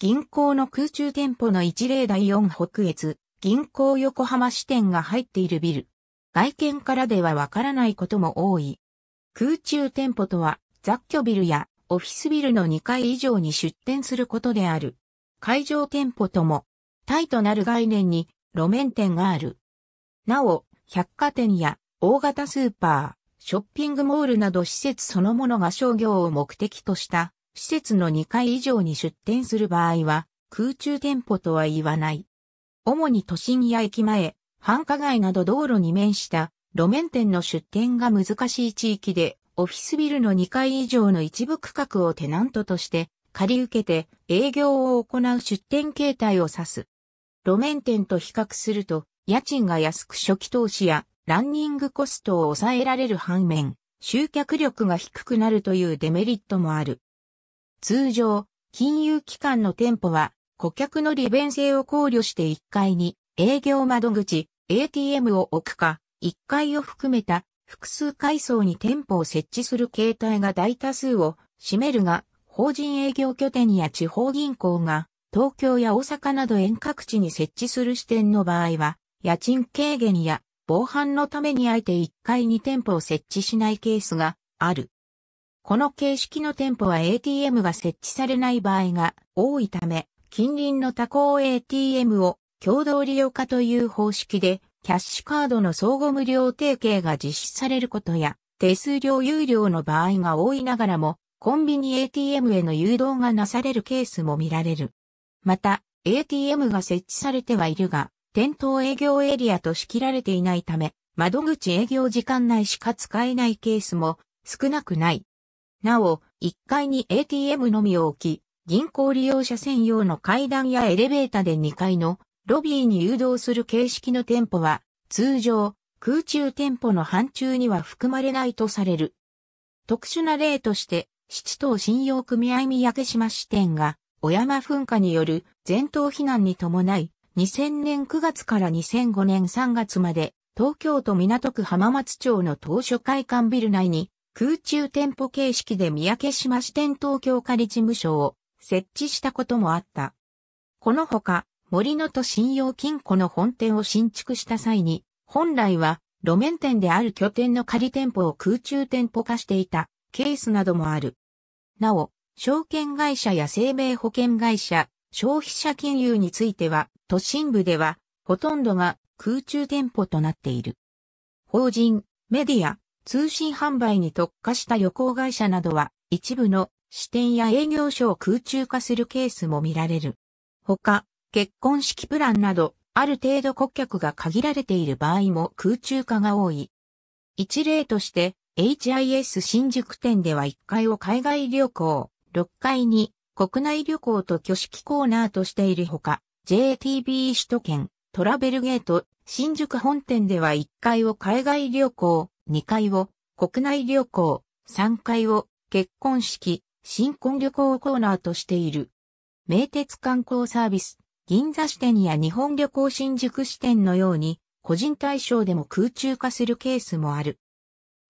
銀行の空中店舗の一例第四北越、銀行横浜支店が入っているビル。外見からではわからないことも多い。空中店舗とは、雑居ビルやオフィスビルの2階以上に出店することである。会場店舗とも、タイとなる概念に路面店がある。なお、百貨店や大型スーパー、ショッピングモールなど施設そのものが商業を目的とした施設の2階以上に出店する場合は、空中店舗とは言わない。主に都心や駅前、繁華街など道路に面した路面店の出店が難しい地域で、オフィスビルの2階以上の一部区画をテナントとして借り受けて営業を行う出店形態を指す。路面店と比較すると、家賃が安く初期投資やランニングコストを抑えられる反面、集客力が低くなるというデメリットもある。通常、金融機関の店舗は、顧客の利便性を考慮して1階に、営業窓口、ATM を置くか、1階を含めた複数階層に店舗を設置する形態が大多数を占めるが、法人営業拠点や地方銀行が東京や大阪など遠隔地に設置する支店の場合は、家賃軽減や防犯のためにあえて1階に店舗を設置しないケースがある。この形式の店舗は ATM が設置されない場合が多いため、近隣の他行 ATM を共同利用化という方式で、キャッシュカードの相互無料提携が実施されることや、手数料有料の場合が多いながらも、コンビニ ATM への誘導がなされるケースも見られる。また、ATM が設置されてはいるが、店頭営業エリアと仕切られていないため、窓口営業時間内しか使えないケースも少なくない。なお、1階に ATM のみを置き、銀行利用者専用の階段やエレベーターで2階のロビーに誘導する形式の店舗は、通常、空中店舗の範疇には含まれないとされる。特殊な例として、七島信用組合三宅島支店が、小山噴火による全島避難に伴い、2000年9月から2005年3月まで、東京都港区浜松町の当初会館ビル内に空中店舗形式で三宅島支店東京仮事務所を設置したこともあった。このほか、森の都信用金庫の本店を新築した際に、本来は路面店である拠点の仮店舗を空中店舗化していたケースなどもある。なお、証券会社や生命保険会社、消費者金融については、都心部では、ほとんどが空中店舗となっている。法人、メディア、通信販売に特化した旅行会社などは一部の支店や営業所を空中化するケースも見られる。他、結婚式プランなど、ある程度顧客が限られている場合も空中化が多い。一例として、HIS 新宿店では1階を海外旅行、6階に国内旅行と挙式コーナーとしているほか、JTB 首都圏、トラベルゲート、新宿本店では1階を海外旅行、2階を国内旅行、3階を結婚式、新婚旅行コーナーとしている。名鉄観光サービス、銀座支店や日本旅行新宿支店のように、個人対象でも空中化するケースもある。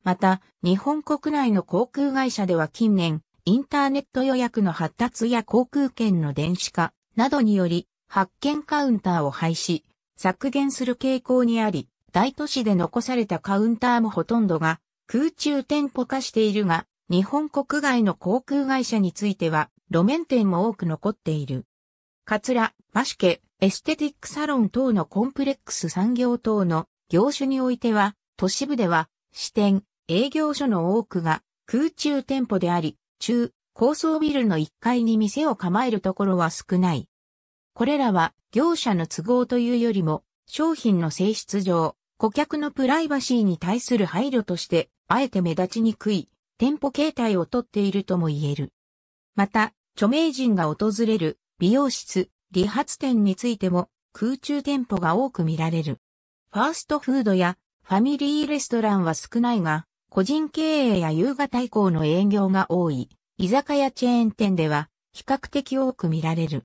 また、日本国内の航空会社では近年、インターネット予約の発達や航空券の電子化などにより、発券カウンターを廃止、削減する傾向にあり、大都市で残されたカウンターもほとんどが空中店舗化しているが、日本国外の航空会社については路面店も多く残っている。カツラ、マシケ、エステティックサロン等のコンプレックス産業等の業種においては、都市部では支店、営業所の多くが空中店舗であり、中、高層ビルの1階に店を構えるところは少ない。これらは業者の都合というよりも商品の性質上、顧客のプライバシーに対する配慮として、あえて目立ちにくい店舗形態をとっているとも言える。また、著名人が訪れる美容室、理髪店についても空中店舗が多く見られる。ファーストフードやファミリーレストランは少ないが、個人経営や夕方以降の営業が多い、居酒屋チェーン店では比較的多く見られる。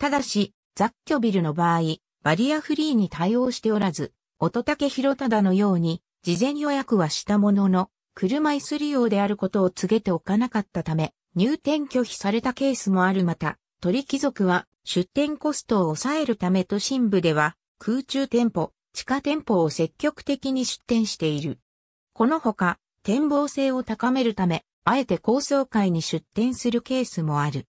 ただし、雑居ビルの場合、バリアフリーに対応しておらず、乙武博忠のように、事前予約はしたものの、車椅子利用であることを告げておかなかったため、入店拒否されたケースもあるまた、鳥貴族は出店コストを抑えるため都心部では空中店舗、地下店舗を積極的に出店している。このほか、展望性を高めるため、あえて高層階に出店するケースもある。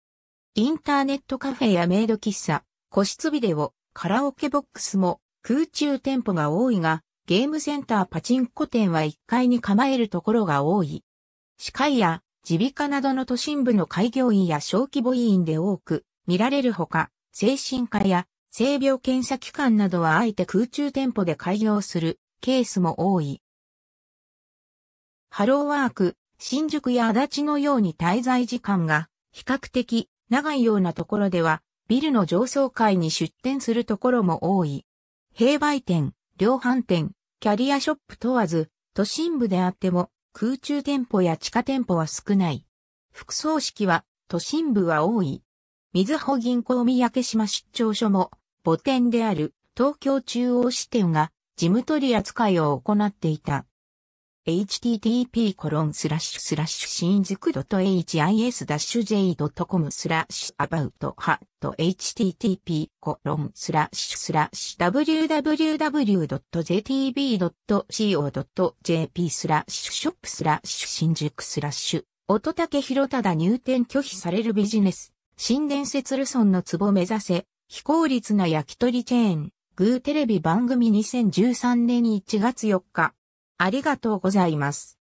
インターネットカフェやメイド喫茶、個室ビデオ、カラオケボックスも空中店舗が多いが、ゲームセンターパチンコ店は1階に構えるところが多い。歯科医や耳鼻科などの都心部の開業医や小規模医院で多く見られるほか、精神科や性病検査機関などはあえて空中店舗で開業するケースも多い。ハローワーク、新宿や足立のように滞在時間が比較的長いようなところでは、ビルの上層階に出店するところも多い。併売店、量販店、キャリアショップ問わず、都心部であっても空中店舗や地下店舗は少ない。副葬式は都心部は多い。水穂銀行三宅島出張所も母店である東京中央支店が事務取り扱いを行っていた。http コロンスラッシュスラッシュシーンズッ his-j.com スラッシュアバウトハット http コロンスラッシュスラッシュ www.jtb.co.jp スラッシュショップスラッシュ新宿スラッシュ音竹広忠入店拒否されるビジネス新伝説ルソンの壺目指せ非効率な焼き鳥チェーングーテレビ番組2013年1月4日ありがとうございます。